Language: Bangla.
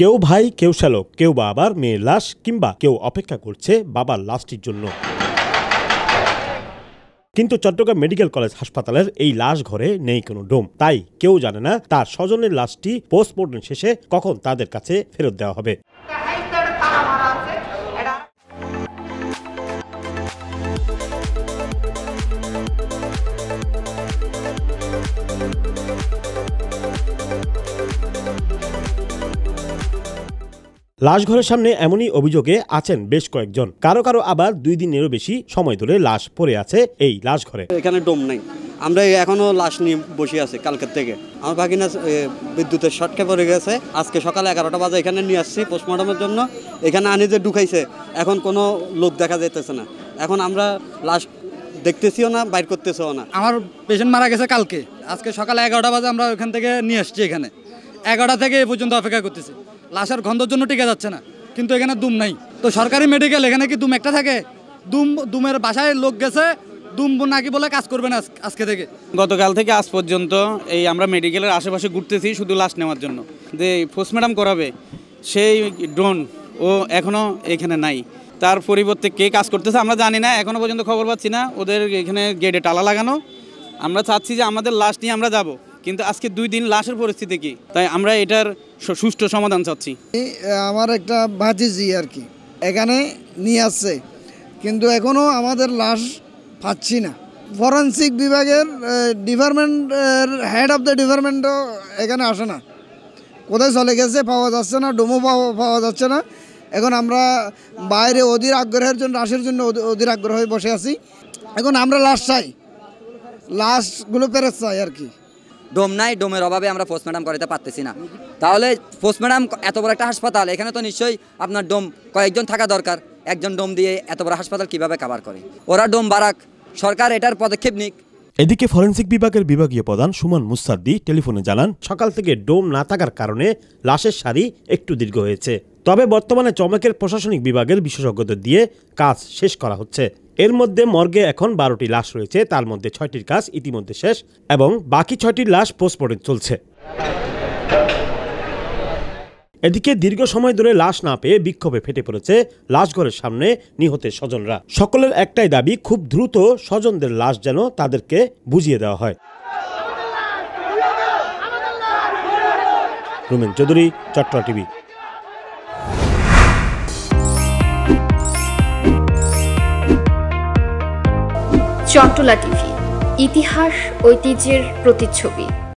কেউ ভাই কেউ শ্যালক কেউ বা আবার মেয়ের লাশ কিংবা কেউ অপেক্ষা করছে বাবার লাশটির জন্য কিন্তু চট্টগ্রাম মেডিকেল কলেজ হাসপাতালের এই লাশ ঘরে নেই কোনো ডোম তাই কেউ জানে না তার স্বজনের লাশটি পোস্টমর্টম শেষে কখন তাদের কাছে ফেরত দেওয়া হবে লাশঘরের সামনে এমনই অভিযোগে আছেন বেশ কয়েকজন কারো কারো আবার দুই দিনেরও বেশি সময় ধরে লাশ পড়ে আছে এই লাশ ঘরে এখানে ডোম নাই আমরা এখনো লাশ নিয়ে বসে আছি কালকের থেকে আমার ভাগিনা বিদ্যুতের শটকে পড়ে গেছে আজকে সকাল এগারোটা বাজে এখানে নিয়ে আসছি পোস্টমর্টমের জন্য এখানে আনি যে ঢুকাইছে এখন কোনো লোক দেখা যাইতেছে না এখন আমরা লাশ দেখতেছিও না বাইর করতেছিও না আমার পেশেন্ট মারা গেছে কালকে আজকে সকাল এগারোটা বাজে আমরা ওখান থেকে নিয়ে আসছি এখানে এগারোটা থেকে এ পর্যন্ত অপেক্ষা করতেছি লাশের গন্ধর জন্য টিকে যাচ্ছে না কিন্তু এখানে দুম নাই তো সরকারি মেডিকেল এখানে কি দুম একটা থাকে দুম দুমের বাসায় লোক গেছে দুম নাকি বলে কাজ করবে না আজকে থেকে গতকাল থেকে আজ পর্যন্ত এই আমরা মেডিকেলের আশেপাশে ঘুরতেছি শুধু লাশ নেওয়ার জন্য যে ম্যাডাম করাবে সেই ড্রোন ও এখনও এখানে নাই তার পরিবর্তে কে কাজ করতেছে আমরা জানি না এখনও পর্যন্ত খবর পাচ্ছি না ওদের এখানে গেটে টালা লাগানো আমরা চাচ্ছি যে আমাদের লাশ নিয়ে আমরা যাবো কিন্তু আজকে দুই দিন লাশের পরিস্থিতি কি তাই আমরা এটার সুষ্ঠু সমাধান চাচ্ছি আমার একটা ভাতিজি আর কি এখানে নিয়ে আসছে কিন্তু এখনও আমাদের লাশ পাচ্ছি না ফরেন্সিক বিভাগের ডিপার্টমেন্ট হেড অফ দ্য ডিপার্টমেন্টও এখানে আসে না কোথায় চলে গেছে পাওয়া যাচ্ছে না ডোমো পাওয়া যাচ্ছে না এখন আমরা বাইরে অধীর আগ্রহের জন্য লাশের জন্য অধীর আগ্রহে বসে আছি এখন আমরা লাশ চাই লাশগুলো পেরে চাই আর কি ডোম নাই ডোমের অভাবে আমরা পোস্টমার্টাম করাতে পারতেছি না তাহলে পোস্টমার্টাম এত বড় একটা হাসপাতাল এখানে তো নিশ্চয়ই আপনার ডোম কয়েকজন থাকা দরকার একজন ডোম দিয়ে এত বড় হাসপাতাল কিভাবে কাভার করে ওরা ডোম বাড়াক সরকার এটার পদক্ষেপ নিক এদিকে ফরেন্সিক বিভাগের বিভাগীয় প্রধান সুমন মুস্তাদ্দি টেলিফোনে জানান সকাল থেকে ডোম না থাকার কারণে লাশের সারি একটু দীর্ঘ হয়েছে তবে বর্তমানে চমকের প্রশাসনিক বিভাগের বিশেষজ্ঞদের দিয়ে কাজ শেষ করা হচ্ছে এর মধ্যে মর্গে এখন বারোটি লাশ রয়েছে তার মধ্যে ছয়টির কাজ ইতিমধ্যে শেষ এবং বাকি ছয়টির লাশ পোস্টমর্টম চলছে এদিকে দীর্ঘ সময় ধরে লাশ না পেয়ে বিক্ষোভে ফেটে পড়েছে লাশঘরের সামনে নিহতের স্বজনরা সকলের একটাই দাবি খুব দ্রুত স্বজনদের লাশ যেন তাদেরকে বুঝিয়ে দেওয়া হয় রুমেন চৌধুরী চট্টগ্রাম টিভি চটলা টিভি ইতিহাস ঐতিহ্যের প্রতিচ্ছবি